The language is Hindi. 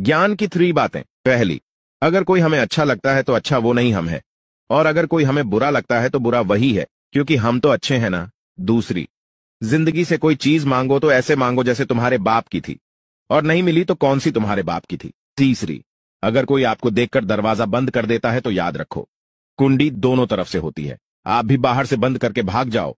ज्ञान की थ्री बातें पहली अगर कोई हमें अच्छा लगता है तो अच्छा वो नहीं हम है और अगर कोई हमें बुरा लगता है तो बुरा वही है क्योंकि हम तो अच्छे हैं ना दूसरी जिंदगी से कोई चीज मांगो तो ऐसे मांगो जैसे तुम्हारे बाप की थी और नहीं मिली तो कौन सी तुम्हारे बाप की थी तीसरी अगर कोई आपको देखकर दरवाजा बंद कर देता है तो याद रखो कुंडी दोनों तरफ से होती है आप भी बाहर से बंद करके भाग जाओ